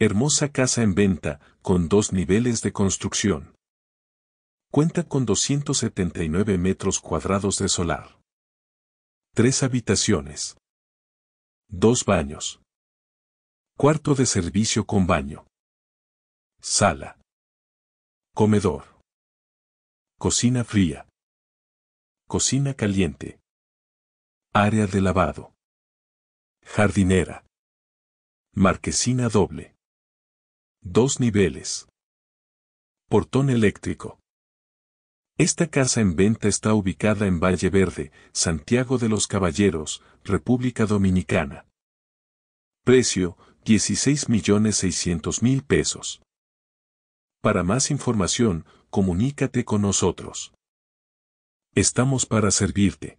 Hermosa casa en venta, con dos niveles de construcción. Cuenta con 279 metros cuadrados de solar. Tres habitaciones. Dos baños. Cuarto de servicio con baño. Sala. Comedor. Cocina fría. Cocina caliente. Área de lavado. Jardinera. Marquesina doble. Dos niveles. Portón eléctrico. Esta casa en venta está ubicada en Valle Verde, Santiago de los Caballeros, República Dominicana. Precio, 16.600.000 pesos. Para más información, comunícate con nosotros. Estamos para servirte.